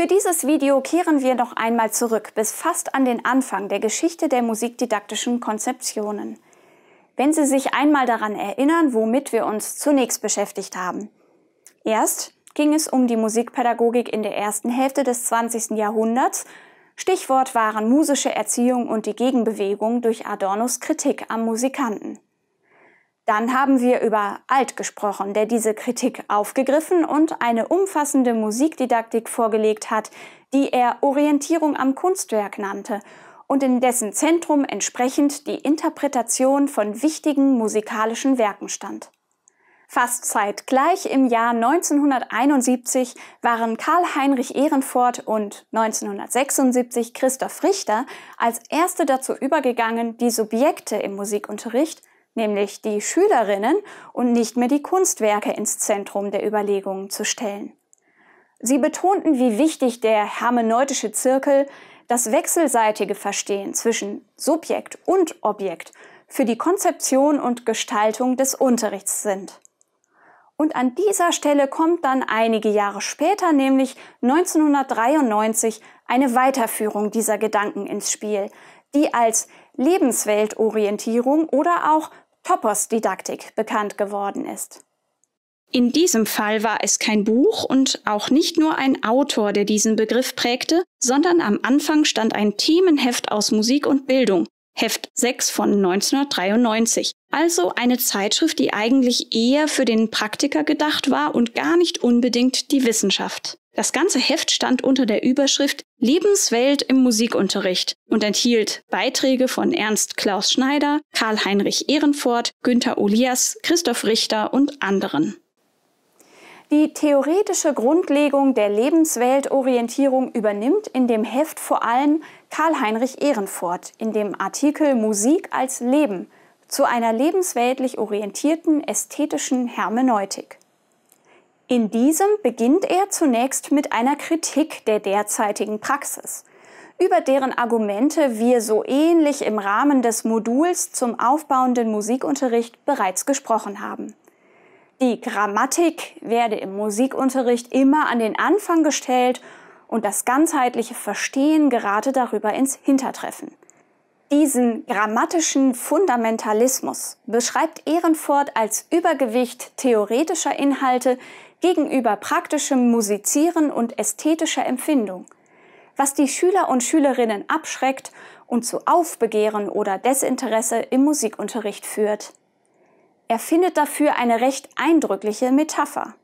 Für dieses Video kehren wir noch einmal zurück bis fast an den Anfang der Geschichte der musikdidaktischen Konzeptionen. Wenn Sie sich einmal daran erinnern, womit wir uns zunächst beschäftigt haben. Erst ging es um die Musikpädagogik in der ersten Hälfte des 20. Jahrhunderts. Stichwort waren musische Erziehung und die Gegenbewegung durch Adornos Kritik am Musikanten. Dann haben wir über Alt gesprochen, der diese Kritik aufgegriffen und eine umfassende Musikdidaktik vorgelegt hat, die er Orientierung am Kunstwerk nannte und in dessen Zentrum entsprechend die Interpretation von wichtigen musikalischen Werken stand. Fast zeitgleich im Jahr 1971 waren Karl Heinrich Ehrenfort und 1976 Christoph Richter als erste dazu übergegangen, die Subjekte im Musikunterricht nämlich die Schülerinnen und nicht mehr die Kunstwerke ins Zentrum der Überlegungen zu stellen. Sie betonten, wie wichtig der hermeneutische Zirkel das wechselseitige Verstehen zwischen Subjekt und Objekt für die Konzeption und Gestaltung des Unterrichts sind. Und an dieser Stelle kommt dann einige Jahre später, nämlich 1993, eine Weiterführung dieser Gedanken ins Spiel, die als Lebensweltorientierung oder auch topos Didaktik bekannt geworden ist. In diesem Fall war es kein Buch und auch nicht nur ein Autor, der diesen Begriff prägte, sondern am Anfang stand ein Themenheft aus Musik und Bildung, Heft 6 von 1993. Also eine Zeitschrift, die eigentlich eher für den Praktiker gedacht war und gar nicht unbedingt die Wissenschaft. Das ganze Heft stand unter der Überschrift Lebenswelt im Musikunterricht und enthielt Beiträge von Ernst Klaus Schneider, Karl Heinrich Ehrenfort, Günther Olias, Christoph Richter und anderen. Die theoretische Grundlegung der Lebensweltorientierung übernimmt in dem Heft vor allem Karl-Heinrich Ehrenfort in dem Artikel Musik als Leben zu einer lebensweltlich orientierten ästhetischen Hermeneutik. In diesem beginnt er zunächst mit einer Kritik der derzeitigen Praxis, über deren Argumente wir so ähnlich im Rahmen des Moduls zum aufbauenden Musikunterricht bereits gesprochen haben. Die Grammatik werde im Musikunterricht immer an den Anfang gestellt und das ganzheitliche Verstehen gerate darüber ins Hintertreffen. Diesen grammatischen Fundamentalismus beschreibt Ehrenfort als Übergewicht theoretischer Inhalte gegenüber praktischem Musizieren und ästhetischer Empfindung, was die Schüler und Schülerinnen abschreckt und zu Aufbegehren oder Desinteresse im Musikunterricht führt. Er findet dafür eine recht eindrückliche Metapher.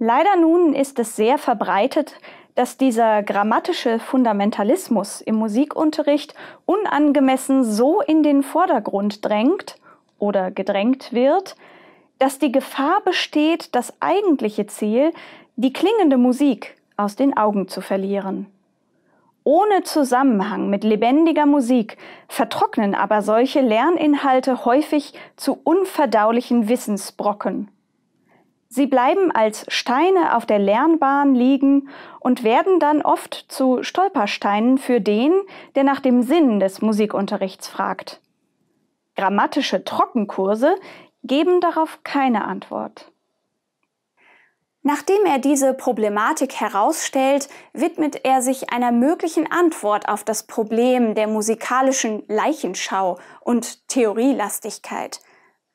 Leider nun ist es sehr verbreitet, dass dieser grammatische Fundamentalismus im Musikunterricht unangemessen so in den Vordergrund drängt oder gedrängt wird, dass die Gefahr besteht, das eigentliche Ziel, die klingende Musik, aus den Augen zu verlieren. Ohne Zusammenhang mit lebendiger Musik vertrocknen aber solche Lerninhalte häufig zu unverdaulichen Wissensbrocken. Sie bleiben als Steine auf der Lernbahn liegen und werden dann oft zu Stolpersteinen für den, der nach dem Sinn des Musikunterrichts fragt. Grammatische Trockenkurse geben darauf keine Antwort. Nachdem er diese Problematik herausstellt, widmet er sich einer möglichen Antwort auf das Problem der musikalischen Leichenschau und Theorielastigkeit,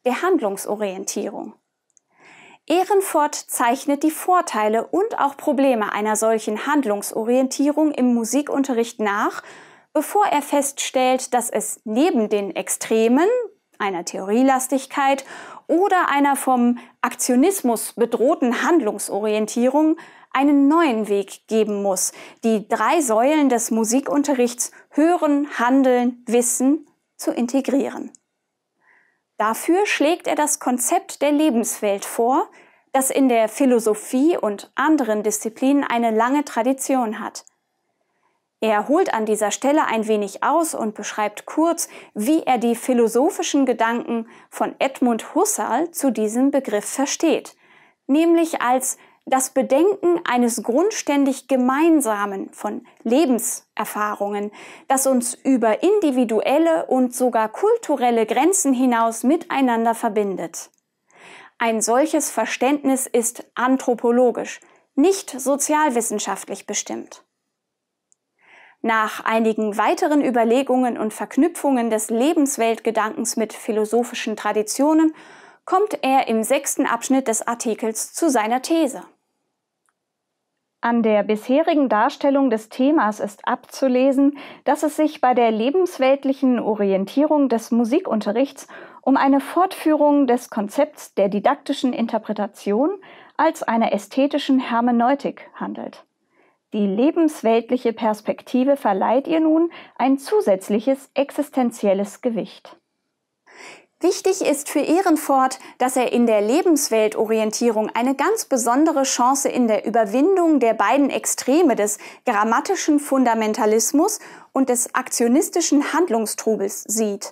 der Handlungsorientierung. Ehrenfort zeichnet die Vorteile und auch Probleme einer solchen Handlungsorientierung im Musikunterricht nach, bevor er feststellt, dass es neben den Extremen einer Theorielastigkeit oder einer vom Aktionismus bedrohten Handlungsorientierung einen neuen Weg geben muss, die drei Säulen des Musikunterrichts Hören, Handeln, Wissen zu integrieren. Dafür schlägt er das Konzept der Lebenswelt vor, das in der Philosophie und anderen Disziplinen eine lange Tradition hat. Er holt an dieser Stelle ein wenig aus und beschreibt kurz, wie er die philosophischen Gedanken von Edmund Husserl zu diesem Begriff versteht, nämlich als das Bedenken eines grundständig Gemeinsamen von Lebenserfahrungen, das uns über individuelle und sogar kulturelle Grenzen hinaus miteinander verbindet. Ein solches Verständnis ist anthropologisch, nicht sozialwissenschaftlich bestimmt. Nach einigen weiteren Überlegungen und Verknüpfungen des Lebensweltgedankens mit philosophischen Traditionen kommt er im sechsten Abschnitt des Artikels zu seiner These. An der bisherigen Darstellung des Themas ist abzulesen, dass es sich bei der lebensweltlichen Orientierung des Musikunterrichts um eine Fortführung des Konzepts der didaktischen Interpretation als einer ästhetischen Hermeneutik handelt. Die lebensweltliche Perspektive verleiht ihr nun ein zusätzliches existenzielles Gewicht. Wichtig ist für Ehrenfort, dass er in der Lebensweltorientierung eine ganz besondere Chance in der Überwindung der beiden Extreme des grammatischen Fundamentalismus und des aktionistischen Handlungstrubels sieht.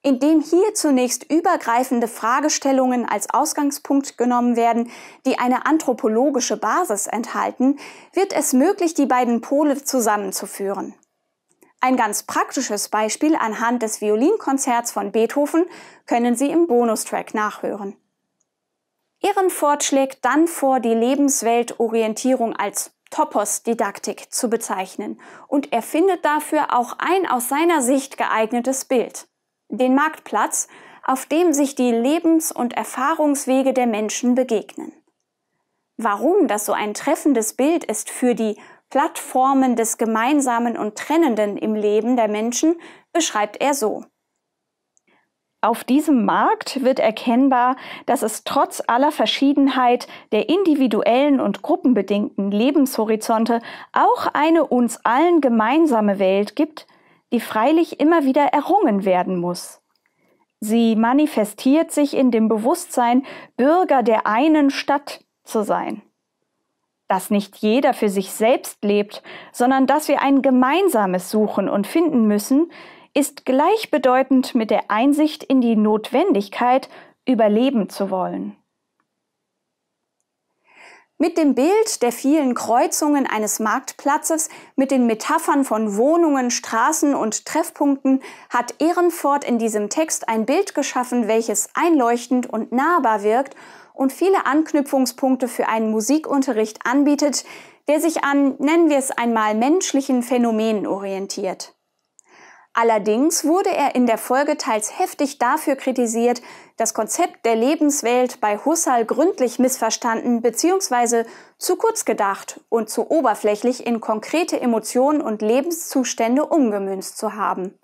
Indem hier zunächst übergreifende Fragestellungen als Ausgangspunkt genommen werden, die eine anthropologische Basis enthalten, wird es möglich, die beiden Pole zusammenzuführen. Ein ganz praktisches Beispiel anhand des Violinkonzerts von Beethoven können Sie im Bonustrack nachhören. Ehrenfort schlägt dann vor, die Lebensweltorientierung als Topos-Didaktik zu bezeichnen und er findet dafür auch ein aus seiner Sicht geeignetes Bild. Den Marktplatz, auf dem sich die Lebens- und Erfahrungswege der Menschen begegnen. Warum das so ein treffendes Bild ist für die Plattformen des Gemeinsamen und Trennenden im Leben der Menschen beschreibt er so. Auf diesem Markt wird erkennbar, dass es trotz aller Verschiedenheit der individuellen und gruppenbedingten Lebenshorizonte auch eine uns allen gemeinsame Welt gibt, die freilich immer wieder errungen werden muss. Sie manifestiert sich in dem Bewusstsein, Bürger der einen Stadt zu sein dass nicht jeder für sich selbst lebt, sondern dass wir ein gemeinsames Suchen und Finden müssen, ist gleichbedeutend mit der Einsicht in die Notwendigkeit, überleben zu wollen. Mit dem Bild der vielen Kreuzungen eines Marktplatzes, mit den Metaphern von Wohnungen, Straßen und Treffpunkten hat Ehrenfort in diesem Text ein Bild geschaffen, welches einleuchtend und nahbar wirkt und viele Anknüpfungspunkte für einen Musikunterricht anbietet, der sich an, nennen wir es einmal, menschlichen Phänomenen orientiert. Allerdings wurde er in der Folge teils heftig dafür kritisiert, das Konzept der Lebenswelt bei Husserl gründlich missverstanden bzw. zu kurz gedacht und zu oberflächlich in konkrete Emotionen und Lebenszustände umgemünzt zu haben.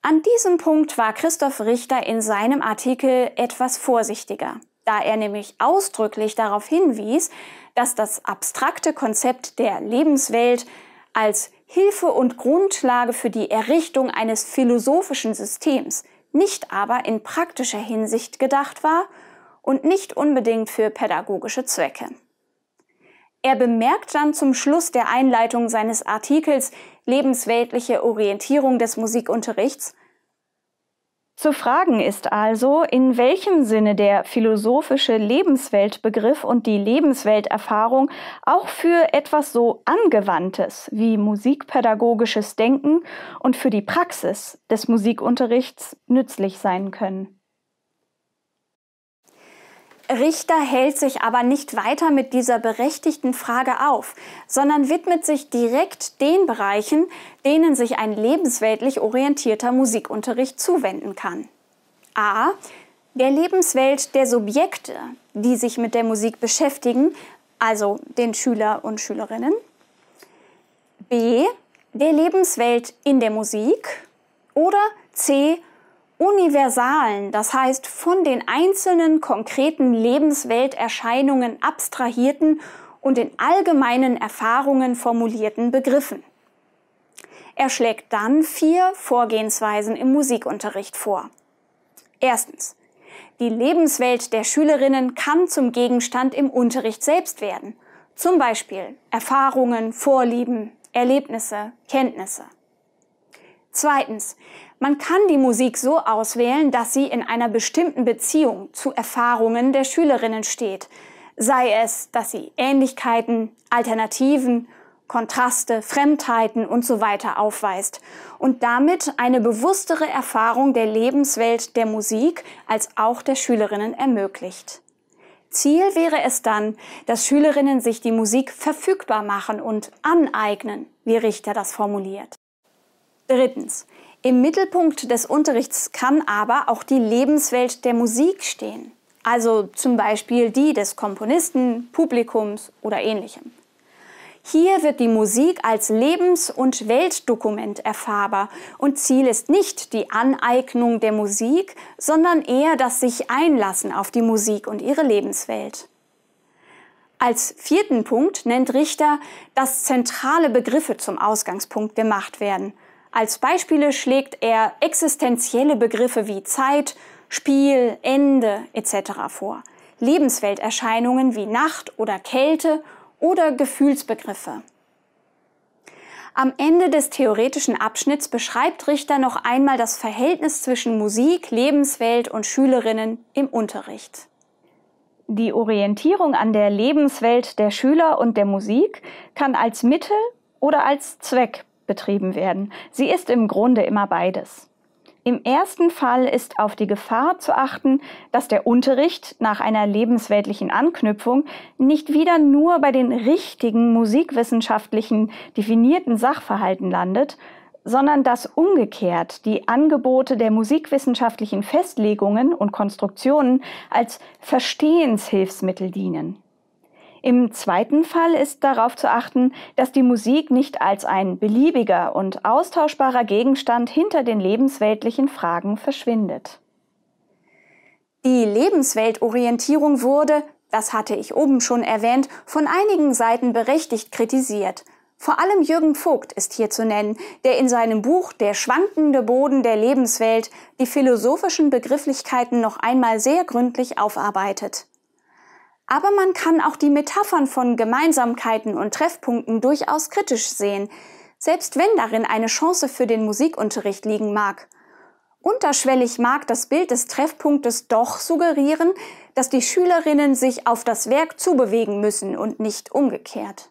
An diesem Punkt war Christoph Richter in seinem Artikel etwas vorsichtiger, da er nämlich ausdrücklich darauf hinwies, dass das abstrakte Konzept der Lebenswelt als Hilfe und Grundlage für die Errichtung eines philosophischen Systems nicht aber in praktischer Hinsicht gedacht war und nicht unbedingt für pädagogische Zwecke. Er bemerkt dann zum Schluss der Einleitung seines Artikels, lebensweltliche Orientierung des Musikunterrichts? Zu fragen ist also, in welchem Sinne der philosophische Lebensweltbegriff und die Lebenswelterfahrung auch für etwas so Angewandtes wie musikpädagogisches Denken und für die Praxis des Musikunterrichts nützlich sein können. Richter hält sich aber nicht weiter mit dieser berechtigten Frage auf, sondern widmet sich direkt den Bereichen, denen sich ein lebensweltlich orientierter Musikunterricht zuwenden kann. A. Der Lebenswelt der Subjekte, die sich mit der Musik beschäftigen, also den Schüler und Schülerinnen. B. Der Lebenswelt in der Musik. Oder C universalen, das heißt von den einzelnen konkreten Lebenswelterscheinungen abstrahierten und in allgemeinen Erfahrungen formulierten Begriffen. Er schlägt dann vier Vorgehensweisen im Musikunterricht vor. Erstens. Die Lebenswelt der Schülerinnen kann zum Gegenstand im Unterricht selbst werden. Zum Beispiel Erfahrungen, Vorlieben, Erlebnisse, Kenntnisse. Zweitens. Man kann die Musik so auswählen, dass sie in einer bestimmten Beziehung zu Erfahrungen der Schülerinnen steht, sei es, dass sie Ähnlichkeiten, Alternativen, Kontraste, Fremdheiten und so weiter aufweist und damit eine bewusstere Erfahrung der Lebenswelt der Musik als auch der Schülerinnen ermöglicht. Ziel wäre es dann, dass Schülerinnen sich die Musik verfügbar machen und aneignen, wie Richter das formuliert. Drittens. Im Mittelpunkt des Unterrichts kann aber auch die Lebenswelt der Musik stehen, also zum Beispiel die des Komponisten, Publikums oder ähnlichem. Hier wird die Musik als Lebens- und Weltdokument erfahrbar und Ziel ist nicht die Aneignung der Musik, sondern eher das sich einlassen auf die Musik und ihre Lebenswelt. Als vierten Punkt nennt Richter, dass zentrale Begriffe zum Ausgangspunkt gemacht werden – als Beispiele schlägt er existenzielle Begriffe wie Zeit, Spiel, Ende etc. vor, Lebenswelterscheinungen wie Nacht oder Kälte oder Gefühlsbegriffe. Am Ende des theoretischen Abschnitts beschreibt Richter noch einmal das Verhältnis zwischen Musik, Lebenswelt und Schülerinnen im Unterricht. Die Orientierung an der Lebenswelt der Schüler und der Musik kann als Mittel oder als Zweck betrieben werden. Sie ist im Grunde immer beides. Im ersten Fall ist auf die Gefahr zu achten, dass der Unterricht nach einer lebensweltlichen Anknüpfung nicht wieder nur bei den richtigen musikwissenschaftlichen definierten Sachverhalten landet, sondern dass umgekehrt die Angebote der musikwissenschaftlichen Festlegungen und Konstruktionen als Verstehenshilfsmittel dienen. Im zweiten Fall ist darauf zu achten, dass die Musik nicht als ein beliebiger und austauschbarer Gegenstand hinter den lebensweltlichen Fragen verschwindet. Die Lebensweltorientierung wurde, das hatte ich oben schon erwähnt, von einigen Seiten berechtigt kritisiert. Vor allem Jürgen Vogt ist hier zu nennen, der in seinem Buch Der schwankende Boden der Lebenswelt die philosophischen Begrifflichkeiten noch einmal sehr gründlich aufarbeitet. Aber man kann auch die Metaphern von Gemeinsamkeiten und Treffpunkten durchaus kritisch sehen, selbst wenn darin eine Chance für den Musikunterricht liegen mag. Unterschwellig mag das Bild des Treffpunktes doch suggerieren, dass die Schülerinnen sich auf das Werk zubewegen müssen und nicht umgekehrt.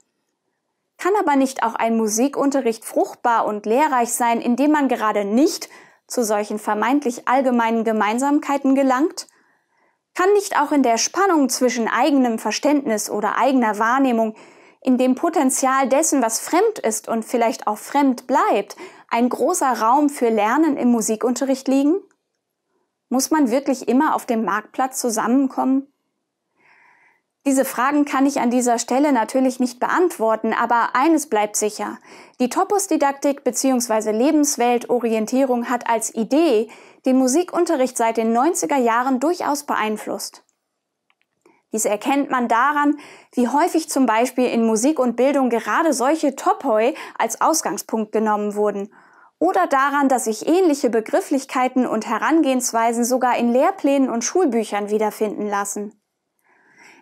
Kann aber nicht auch ein Musikunterricht fruchtbar und lehrreich sein, indem man gerade nicht zu solchen vermeintlich allgemeinen Gemeinsamkeiten gelangt? Kann nicht auch in der Spannung zwischen eigenem Verständnis oder eigener Wahrnehmung, in dem Potenzial dessen, was fremd ist und vielleicht auch fremd bleibt, ein großer Raum für Lernen im Musikunterricht liegen? Muss man wirklich immer auf dem Marktplatz zusammenkommen? Diese Fragen kann ich an dieser Stelle natürlich nicht beantworten, aber eines bleibt sicher. Die Topos-Didaktik bzw. Lebensweltorientierung hat als Idee den Musikunterricht seit den 90er Jahren durchaus beeinflusst. Dies erkennt man daran, wie häufig zum Beispiel in Musik und Bildung gerade solche Topoi als Ausgangspunkt genommen wurden oder daran, dass sich ähnliche Begrifflichkeiten und Herangehensweisen sogar in Lehrplänen und Schulbüchern wiederfinden lassen.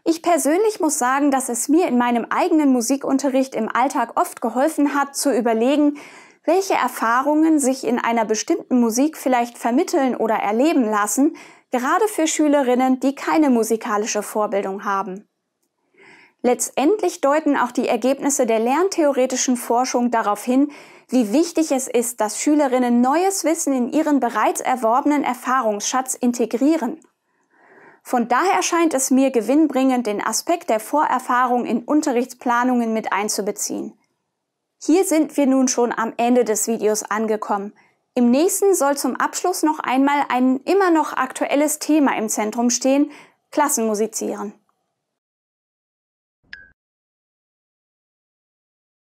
Ich persönlich muss sagen, dass es mir in meinem eigenen Musikunterricht im Alltag oft geholfen hat, zu überlegen, welche Erfahrungen sich in einer bestimmten Musik vielleicht vermitteln oder erleben lassen, gerade für Schülerinnen, die keine musikalische Vorbildung haben. Letztendlich deuten auch die Ergebnisse der lerntheoretischen Forschung darauf hin, wie wichtig es ist, dass Schülerinnen neues Wissen in ihren bereits erworbenen Erfahrungsschatz integrieren. Von daher scheint es mir gewinnbringend, den Aspekt der Vorerfahrung in Unterrichtsplanungen mit einzubeziehen. Hier sind wir nun schon am Ende des Videos angekommen. Im nächsten soll zum Abschluss noch einmal ein immer noch aktuelles Thema im Zentrum stehen, Klassenmusizieren.